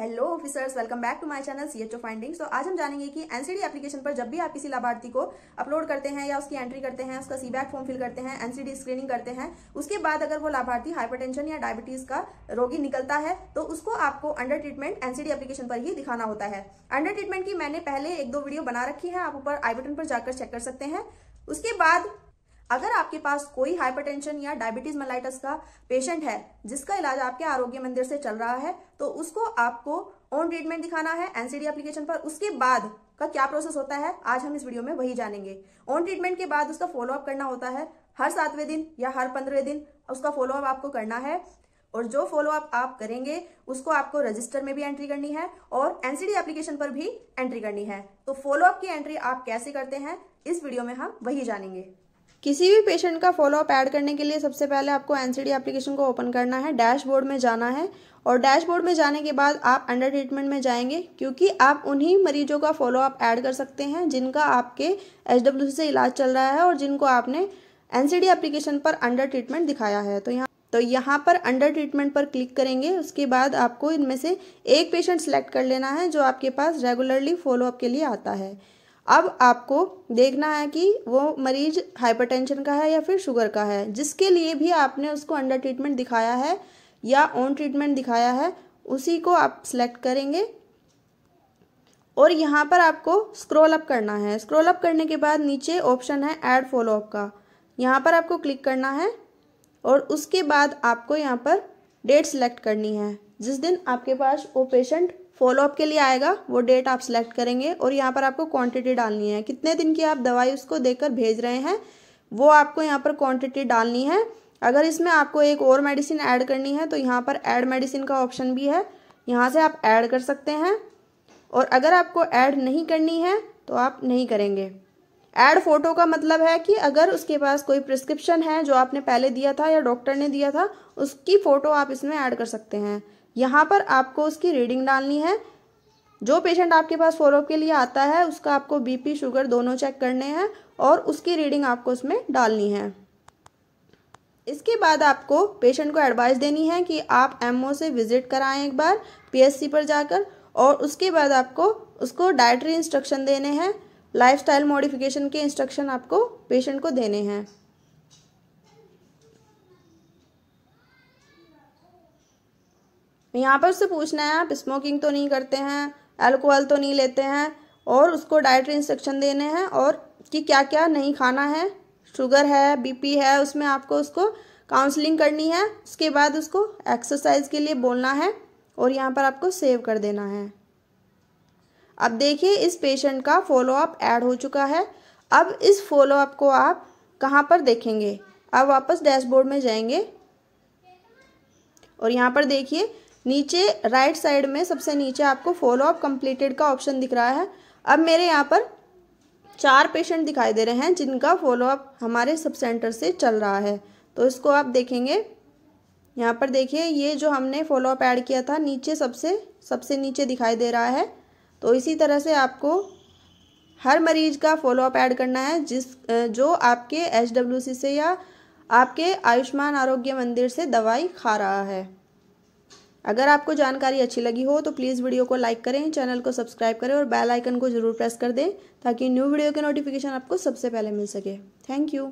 hello officers welcome back to my channel C H O finding so आज हम जानेंगे कि एनसीडी एप्लीकेशन पर जब भी आप किसी लाभार्थी को अपलोड करते हैं या उसकी एंट्री करते हैं उसका सीबैक फॉर्म फिल करते हैं एनसीडी स्क्रीनिंग करते हैं उसके बाद अगर वो लाभार्थी हाइपरटेंशन या डायबिटीज का रोगी निकलता है तो उसको आपको अंडर ट्रीटमेंट एनसीडी एप्लीकेशन पर ही दिखाना होता है अंडर ट्रीटमेंट की मैंने पहले एक दो वीडियो बना रखी है आप ऊपर आई बटन पर जाकर चेक कर सकते हैं उसके बाद अगर आपके पास कोई हाइपरटेंशन या डायबिटीज मलाइटस का पेशेंट है जिसका इलाज आपके आरोग्य मंदिर से चल रहा है तो उसको आपको ओन ट्रीटमेंट दिखाना है एनसीडी एप्लीकेशन पर उसके बाद का क्या प्रोसेस होता है आज हम इस वीडियो में वही जानेंगे ओन ट्रीटमेंट के बाद उसका फॉलोअप करना होता है हर सातवें दिन या हर पंद्रह दिन उसका फॉलोअप आपको करना है और जो फॉलोअप आप करेंगे उसको आपको रजिस्टर में भी एंट्री करनी है और एनसीडी एप्लीकेशन पर भी एंट्री करनी है तो फॉलोअप की एंट्री आप कैसे करते हैं इस वीडियो में हम वही जानेंगे किसी भी पेशेंट का फॉलोअप ऐड करने के लिए सबसे पहले आपको एनसीडी एप्लीकेशन को ओपन करना है डैशबोर्ड में जाना है और डैशबोर्ड में जाने के बाद आप अंडर ट्रीटमेंट में जाएंगे क्योंकि आप उन्हीं मरीजों का फॉलोअप ऐड कर सकते हैं जिनका आपके एच से इलाज चल रहा है और जिनको आपने एनसीडी एप्लीकेशन पर अंडर ट्रीटमेंट दिखाया है तो यहाँ तो यहाँ पर अंडर ट्रीटमेंट पर क्लिक करेंगे उसके बाद आपको इनमें से एक पेशेंट सेलेक्ट कर लेना है जो आपके पास रेगुलरली फॉलोअप के लिए आता है अब आपको देखना है कि वो मरीज हाइपरटेंशन का है या फिर शुगर का है जिसके लिए भी आपने उसको अंडर ट्रीटमेंट दिखाया है या ऑन ट्रीटमेंट दिखाया है उसी को आप सिलेक्ट करेंगे और यहाँ पर आपको स्क्रॉल अप करना है स्क्रॉल अप करने के बाद नीचे ऑप्शन है ऐड फॉलोअप का यहाँ पर आपको क्लिक करना है और उसके बाद आपको यहाँ पर डेट सिलेक्ट करनी है जिस दिन आपके पास वो पेशेंट फॉलोअप के लिए आएगा वो डेट आप सिलेक्ट करेंगे और यहाँ पर आपको क्वांटिटी डालनी है कितने दिन की आप दवाई उसको देकर भेज रहे हैं वो आपको यहाँ पर क्वांटिटी डालनी है अगर इसमें आपको एक और मेडिसिन ऐड करनी है तो यहाँ पर ऐड मेडिसिन का ऑप्शन भी है यहाँ से आप ऐड कर सकते हैं और अगर आपको ऐड नहीं करनी है तो आप नहीं करेंगे ऐड फोटो का मतलब है कि अगर उसके पास कोई प्रिस्क्रिप्शन है जो आपने पहले दिया था या डॉक्टर ने दिया था उसकी फ़ोटो आप इसमें ऐड कर सकते हैं यहाँ पर आपको उसकी रीडिंग डालनी है जो पेशेंट आपके पास फॉलोअप के लिए आता है उसका आपको बीपी शुगर दोनों चेक करने हैं और उसकी रीडिंग आपको उसमें डालनी है इसके बाद आपको पेशेंट को एडवाइस देनी है कि आप एमओ से विजिट कराएं एक बार पीएससी पर जाकर और उसके बाद आपको उसको डाइटरी इंस्ट्रक्शन देने हैं लाइफस्टाइल मॉडिफिकेशन के इंस्ट्रक्शन आपको पेशेंट को देने हैं यहाँ पर उससे पूछना है आप स्मोकिंग तो नहीं करते हैं अल्कोहल तो नहीं लेते हैं और उसको डाइट इंस्ट्रक्शन देने हैं और कि क्या क्या नहीं खाना है शुगर है बीपी है उसमें आपको उसको काउंसलिंग करनी है उसके बाद उसको एक्सरसाइज के लिए बोलना है और यहाँ पर आपको सेव कर देना है अब देखिए इस पेशेंट का फॉलोअप ऐड हो चुका है अब इस फॉलोअप को आप कहाँ पर देखेंगे अब वापस डैशबोर्ड में जाएंगे और यहाँ पर देखिए नीचे राइट साइड में सबसे नीचे आपको फॉलो अप कम्प्लीटेड का ऑप्शन दिख रहा है अब मेरे यहाँ पर चार पेशेंट दिखाई दे रहे हैं जिनका फॉलोअप हमारे सब सेंटर से चल रहा है तो इसको आप देखेंगे यहाँ पर देखिए ये जो हमने फॉलोअप ऐड किया था नीचे सबसे सबसे नीचे दिखाई दे रहा है तो इसी तरह से आपको हर मरीज का फॉलोअप ऐड करना है जिस जो आपके एच से या आपके आयुष्मान आरोग्य मंदिर से दवाई खा रहा है अगर आपको जानकारी अच्छी लगी हो तो प्लीज़ वीडियो को लाइक करें चैनल को सब्सक्राइब करें और बेल आइकन को ज़रूर प्रेस कर दें ताकि न्यू वीडियो के नोटिफिकेशन आपको सबसे पहले मिल सके थैंक यू